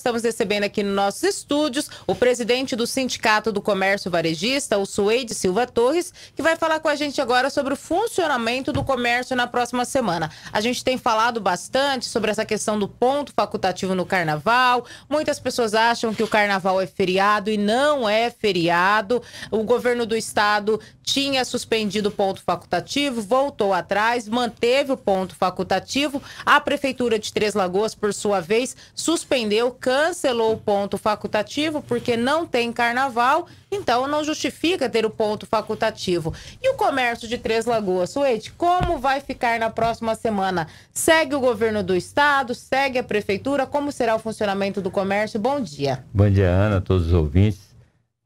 Estamos recebendo aqui nos nossos estúdios o presidente do Sindicato do Comércio Varejista, o Suede Silva Torres, que vai falar com a gente agora sobre o funcionamento do comércio na próxima semana. A gente tem falado bastante sobre essa questão do ponto facultativo no carnaval. Muitas pessoas acham que o carnaval é feriado e não é feriado. O governo do estado tinha suspendido o ponto facultativo, voltou atrás, manteve o ponto facultativo. A prefeitura de Três Lagoas, por sua vez, suspendeu o cancelou o ponto facultativo porque não tem carnaval, então não justifica ter o ponto facultativo. E o comércio de Três Lagoas, Suete, como vai ficar na próxima semana? Segue o governo do estado, segue a prefeitura, como será o funcionamento do comércio? Bom dia. Bom dia, Ana, todos os ouvintes.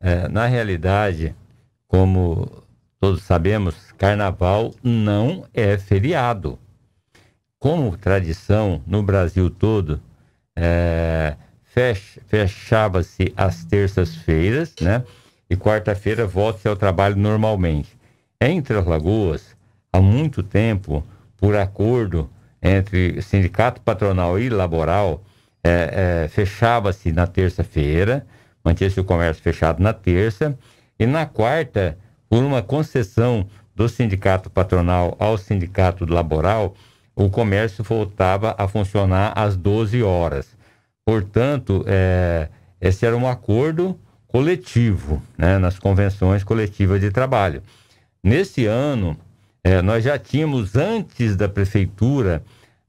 É, na realidade, como todos sabemos, carnaval não é feriado. Como tradição no Brasil todo, é, fechava-se às terças-feiras, né? E quarta-feira volta-se ao trabalho normalmente. Entre as lagoas, há muito tempo, por acordo entre sindicato patronal e laboral, é, é, fechava-se na terça-feira, mantinha-se o comércio fechado na terça, e na quarta, por uma concessão do sindicato patronal ao sindicato laboral, o comércio voltava a funcionar às 12 horas. Portanto, é, esse era um acordo coletivo, né, nas convenções coletivas de trabalho. Nesse ano, é, nós já tínhamos, antes da prefeitura,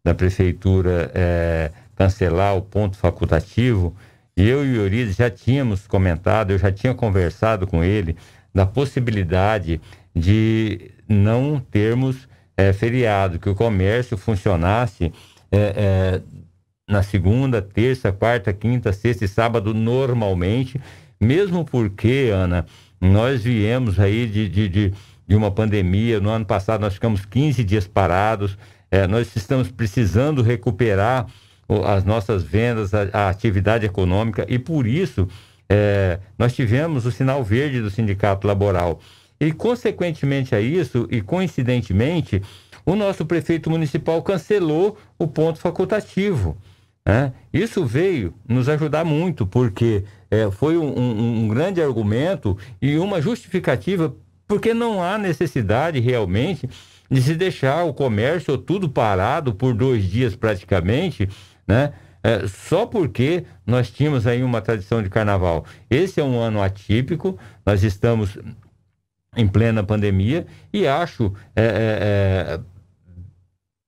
da prefeitura é, cancelar o ponto facultativo, eu e o Eurides já tínhamos comentado, eu já tinha conversado com ele da possibilidade de não termos é, feriado, que o comércio funcionasse é, é na segunda, terça, quarta, quinta, sexta e sábado normalmente, mesmo porque, Ana, nós viemos aí de, de, de, de uma pandemia. No ano passado nós ficamos 15 dias parados. É, nós estamos precisando recuperar as nossas vendas, a, a atividade econômica e por isso é, nós tivemos o sinal verde do sindicato laboral. E consequentemente a isso e coincidentemente, o nosso prefeito municipal cancelou o ponto facultativo. É, isso veio nos ajudar muito, porque é, foi um, um, um, grande argumento e uma justificativa, porque não há necessidade realmente de se deixar o comércio tudo parado por dois dias praticamente, né? É, só porque nós tínhamos aí uma tradição de carnaval. Esse é um ano atípico, nós estamos em plena pandemia e acho é, é, é,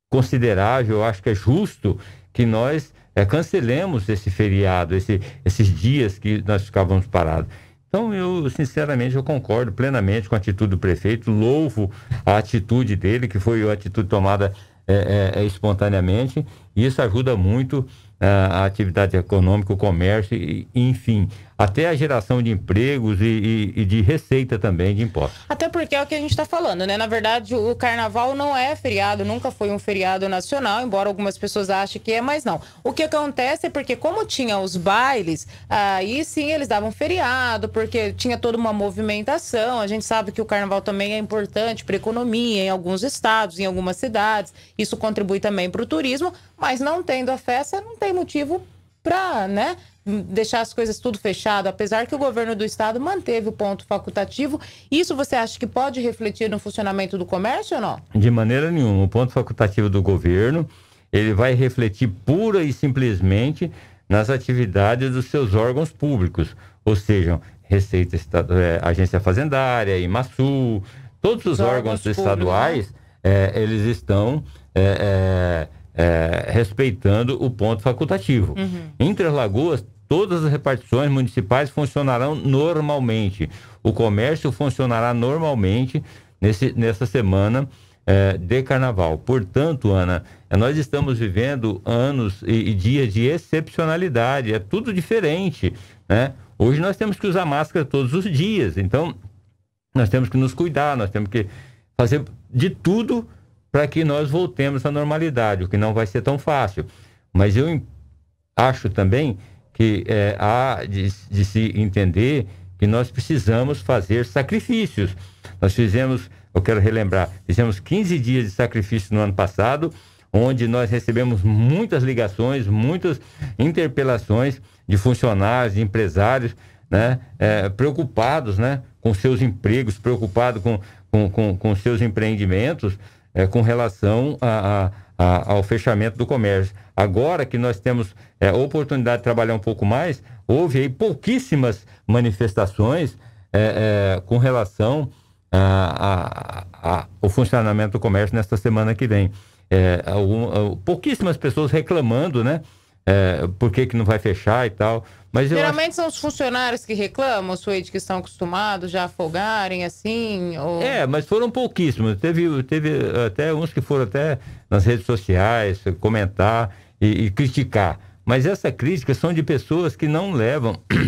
considerável, acho que é justo que nós é, cancelemos esse feriado, esse, esses dias que nós ficávamos parados. Então, eu, sinceramente, eu concordo plenamente com a atitude do prefeito, louvo a atitude dele, que foi a atitude tomada é, é, é espontaneamente, e isso ajuda muito ah, a, atividade econômica, o comércio, e, enfim, até a geração de empregos e, e, e, de receita também de impostos. Até porque é o que a gente está falando, né? Na verdade, o carnaval não é feriado, nunca foi um feriado nacional, embora algumas pessoas achem que é, mas não. O que acontece é porque, como tinha os bailes, aí sim eles davam feriado, porque tinha toda uma movimentação. A gente sabe que o carnaval também é importante para a economia em alguns estados, em algumas cidades. Isso contribui também para o turismo, mas não tendo a festa, não tem motivo para, né? deixar as coisas tudo fechado, apesar que o governo do estado manteve o ponto facultativo, isso você acha que pode refletir no funcionamento do comércio ou não? De maneira nenhuma. O ponto facultativo do governo, ele vai refletir pura e simplesmente nas atividades dos seus órgãos públicos, ou seja, Receita é, Agência Fazendária, Imaçu, todos os, os órgãos, órgãos estaduais, né? é, eles estão é, é, é, respeitando o ponto facultativo. Uhum. Entre as Lagoas Todas as repartições municipais funcionarão normalmente. O comércio funcionará normalmente nesse, nessa semana eh, de carnaval. Portanto, Ana, eh, nós estamos vivendo anos e, e dias de excepcionalidade. É tudo diferente, né? Hoje nós temos que usar máscara todos os dias. Então, nós temos que nos cuidar, nós temos que fazer de tudo para que nós voltemos à normalidade, o que não vai ser tão fácil. Mas eu acho também que é, há de, de se entender que nós precisamos fazer sacrifícios. Nós fizemos, eu quero relembrar, fizemos 15 dias de sacrifício no ano passado, onde nós recebemos muitas ligações, muitas interpelações de funcionários, de empresários, né, é, preocupados né, com seus empregos, preocupados com, com, com, com seus empreendimentos, é, com relação a, a a, ao fechamento do comércio. Agora que nós temos é, oportunidade de trabalhar um pouco mais, houve aí pouquíssimas manifestações é, é, com relação ao funcionamento do comércio nesta semana que vem. É, algum, é, pouquíssimas pessoas reclamando, né? é, por que, que não vai fechar e tal. Mas Geralmente acho... são os funcionários que reclamam, Suede, que estão acostumados já a afogarem, assim. Ou... É, mas foram pouquíssimos. Teve, teve eh, até uns que foram até nas redes sociais comentar e, e criticar. Mas essa crítica são de pessoas que não levam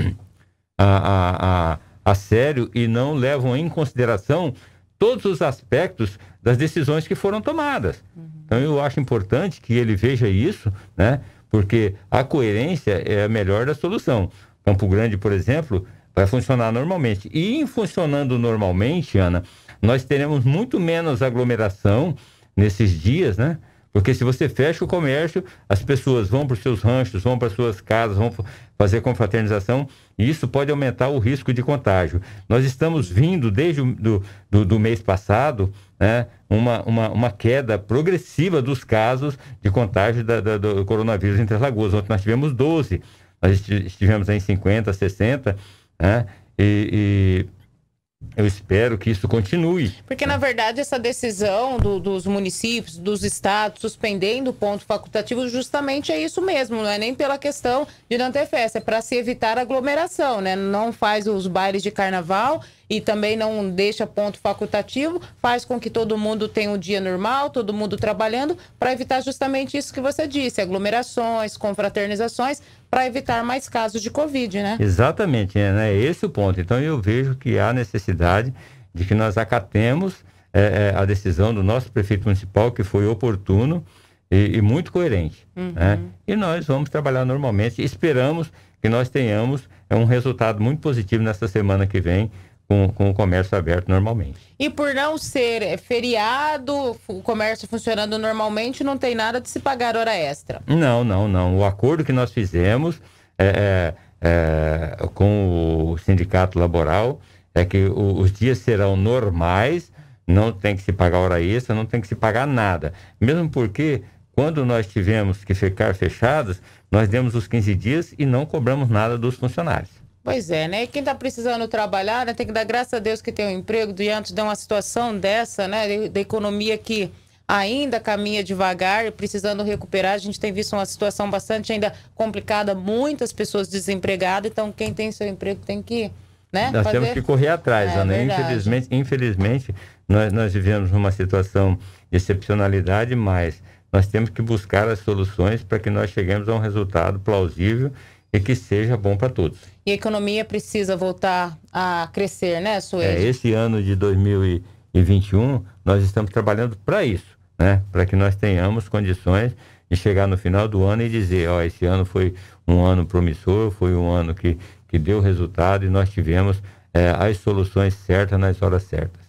a, a, a, a sério e não levam em consideração todos os aspectos das decisões que foram tomadas. Uhum. Então eu acho importante que ele veja isso, né? porque a coerência é a melhor da solução. Campo Grande, por exemplo, vai funcionar normalmente. E em funcionando normalmente, Ana, nós teremos muito menos aglomeração nesses dias, né? Porque se você fecha o comércio, as pessoas vão para os seus ranchos, vão para suas casas, vão fazer confraternização, e isso pode aumentar o risco de contágio. Nós estamos vindo desde o do, do, do mês passado né, uma, uma, uma, queda progressiva dos casos de contágio da, da, do coronavírus em Três Lagoas. Ontem nós tivemos 12, nós estivemos em 50, 60, né, e, e eu espero que isso continue. Porque, na verdade, essa decisão do, dos municípios, dos estados, suspendendo o ponto facultativo, justamente é isso mesmo, não é nem pela questão de não ter festa, é para se evitar aglomeração, né? Não faz os bailes de carnaval e também não deixa ponto facultativo, faz com que todo mundo tenha um dia normal, todo mundo trabalhando, para evitar justamente isso que você disse, aglomerações, confraternizações, para evitar mais casos de Covid, né? Exatamente, é né? esse é o ponto. Então eu vejo que há necessidade de que nós acatemos é, é, a decisão do nosso prefeito municipal, que foi oportuno e, e muito coerente. Uhum. Né? E nós vamos trabalhar normalmente, esperamos que nós tenhamos é, um resultado muito positivo nesta semana que vem com, com o comércio aberto normalmente. E por não ser é, feriado, o comércio funcionando normalmente, não tem nada de se pagar hora extra? Não, não, não. O acordo que nós fizemos é, é, é, com o sindicato laboral é que o, os dias serão normais, não tem que se pagar hora extra, não tem que se pagar nada. Mesmo porque, quando nós tivemos que ficar fechados, nós demos os 15 dias e não cobramos nada dos funcionários. Pois é, né? E quem está precisando trabalhar, né, tem que dar graças a Deus que tem um emprego diante de uma situação dessa, né? Da economia que ainda caminha devagar, precisando recuperar. A gente tem visto uma situação bastante ainda complicada, muitas pessoas desempregadas. Então, quem tem seu emprego tem que. Né, nós fazer... temos que correr atrás, é, infelizmente, infelizmente nós, nós vivemos numa situação de excepcionalidade, mas nós temos que buscar as soluções para que nós cheguemos a um resultado plausível e que seja bom para todos. E a economia precisa voltar a crescer, né, Sueli? É, esse ano de 2021, nós estamos trabalhando para isso, né? Para que nós tenhamos condições de chegar no final do ano e dizer, ó, esse ano foi um ano promissor, foi um ano que, que deu resultado e nós tivemos é, as soluções certas nas horas certas.